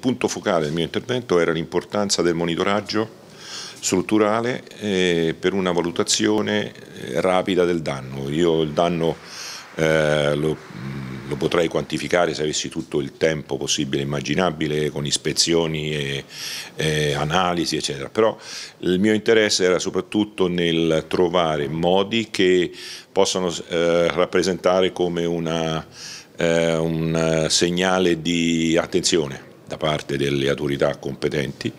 punto focale del mio intervento era l'importanza del monitoraggio strutturale eh, per una valutazione eh, rapida del danno. Io il danno eh, lo, mm, lo, potrei quantificare se avessi tutto il tempo possibile e immaginabile con ispezioni e, e analisi eccetera, però il mio interesse era soprattutto nel trovare modi che possano eh, rappresentare come una, eh, un segnale di attenzione da parte delle autorità competenti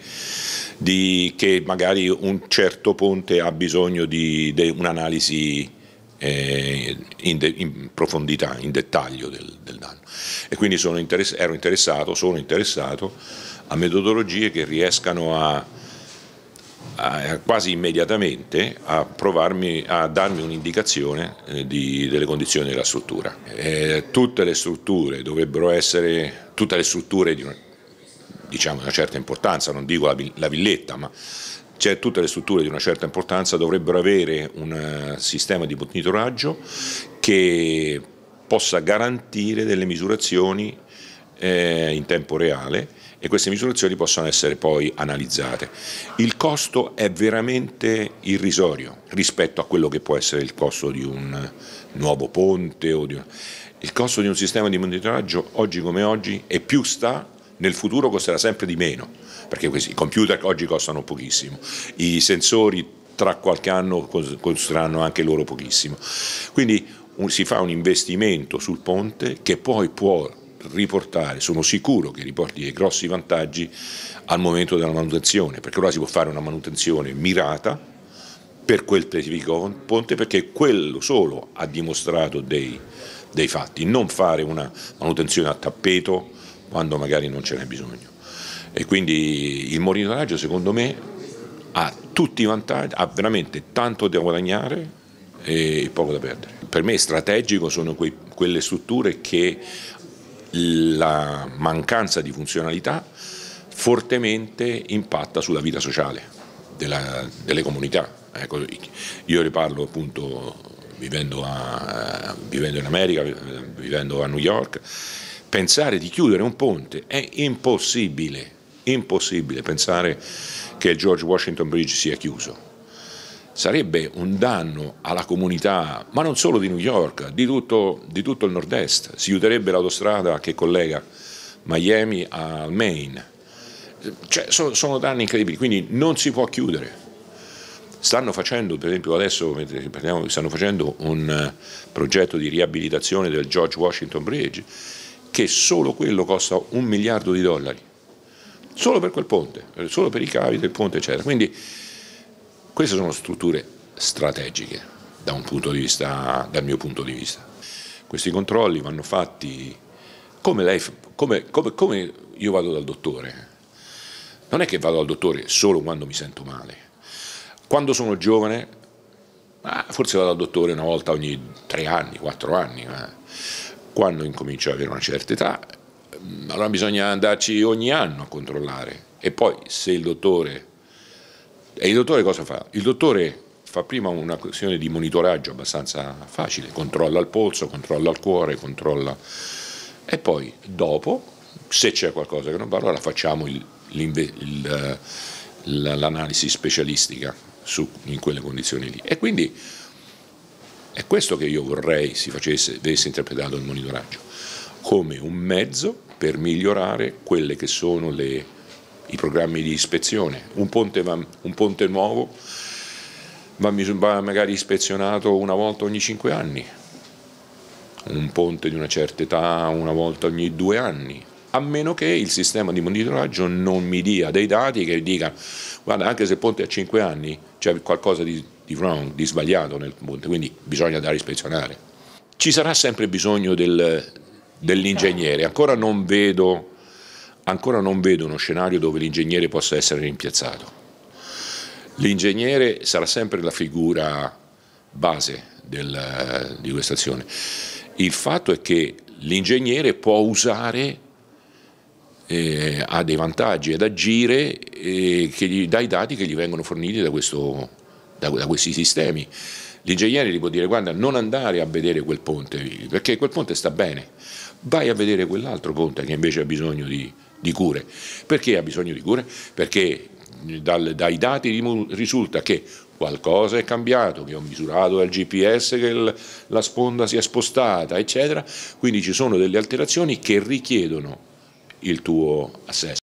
di che magari un certo ponte ha bisogno di, di un'analisi eh, in, de, in, profondità, in dettaglio del, del danno e quindi sono interess ero interessato, sono interessato a metodologie che riescano a, a, quasi immediatamente a, provarmi, a darmi un'indicazione eh, delle condizioni della struttura. Eh, tutte le strutture dovrebbero essere, tutte le strutture di una, diciamo, di una certa importanza, non dico la, la villetta, ma cioè, tutte le strutture di una certa importanza dovrebbero avere un eh, sistema di monitoraggio che possa garantire delle misurazioni eh, in tempo reale e queste misurazioni possono essere poi analizzate. Il costo è veramente irrisorio rispetto a quello che può essere il costo di un nuovo ponte. Un... Il costo di un sistema di monitoraggio oggi come oggi e più sta nel futuro costerà sempre di meno, perché i computer oggi costano pochissimo, i sensori tra qualche anno costeranno anche loro pochissimo. Quindi un, si fa un investimento sul ponte che poi può riportare, sono sicuro che riporti dei grossi vantaggi al momento della manutenzione, perché ora si può fare una manutenzione mirata per quel specifico ponte, perché quello solo ha dimostrato dei, dei fatti, non fare una manutenzione a tappeto, quando magari non ce n'è bisogno. E quindi il monitoraggio secondo me ha tutti i vantaggi, ha veramente tanto da guadagnare e poco da perdere. Per me strategico sono quei, quelle strutture che la mancanza di funzionalità fortemente impatta sulla vita sociale della, delle comunità. Ecco, io riparlo appunto vivendo, a, vivendo in America, vivendo a New York pensare di chiudere un ponte è impossibile, impossibile pensare che il George Washington Bridge sia chiuso. Sarebbe un danno alla comunità, ma non solo di New York, di tutto, di tutto il nord-est. Si chiuderebbe l'autostrada che collega Miami al Maine. Cioè, sono, sono danni incredibili, quindi non si può chiudere stanno facendo, per esempio adesso stanno facendo un eh, progetto di riabilitazione del George Washington Bridge che solo quello costa un miliardo di dollari, solo per quel ponte, eh, solo per i cavi del ponte, eccetera. Quindi queste sono strutture strategiche da un punto di vista, dal mio punto di vista. Questi controlli vanno fatti come, lei, come, come, come io vado dal dottore. Non è che vado dal dottore solo quando mi sento male. Quando sono giovane, ah, forse vado dal dottore una volta ogni tre anni, quattro anni. Ma quando incomincio ad avere una certa età, mm, allora bisogna andarci ogni anno a controllare. E poi se il dottore... E il dottore cosa fa? Il dottore fa prima una questione di monitoraggio abbastanza facile, controlla il polso, controlla il cuore, controlla... E poi dopo, se c'è qualcosa che non va, allora facciamo eh, l'analisi specialistica su, in quelle condizioni lì. E quindi è questo che io vorrei si facesse, venisse interpretato il monitoraggio, come un mezzo per migliorare quelli che sono le, i programmi di ispezione. Un ponte, va, un ponte nuovo va, magari ispezionato una volta ogni cinque anni, un ponte di una certa età una volta ogni due anni, a meno che il sistema di monitoraggio non mi dia dei dati che dica guarda anche se il ponte ha cinque anni c'è qualcosa di di wrong, di sbagliato nel ponte, quindi bisogna andare a ispezionare. Ci sarà sempre bisogno del, dell'ingegnere, ancora, ancora non vedo uno scenario dove l'ingegnere possa essere rimpiazzato. L'ingegnere sarà sempre la figura base del, di questa azione. Il fatto è che l'ingegnere può usare, eh, ha dei vantaggi ed agire eh, gli, dai dati che gli vengono forniti da questo da, da questi sistemi, l'ingegnere ti può dire guarda non andare a vedere quel ponte perché quel ponte sta bene, vai a vedere quell'altro ponte che invece ha bisogno di, di, cure. Perché ha bisogno di cure? Perché eh, dal, dai dati risulta che qualcosa è cambiato, che ho misurato dal GPS che il, la sponda si è spostata, eccetera. Quindi ci sono delle alterazioni che richiedono il tuo assesso.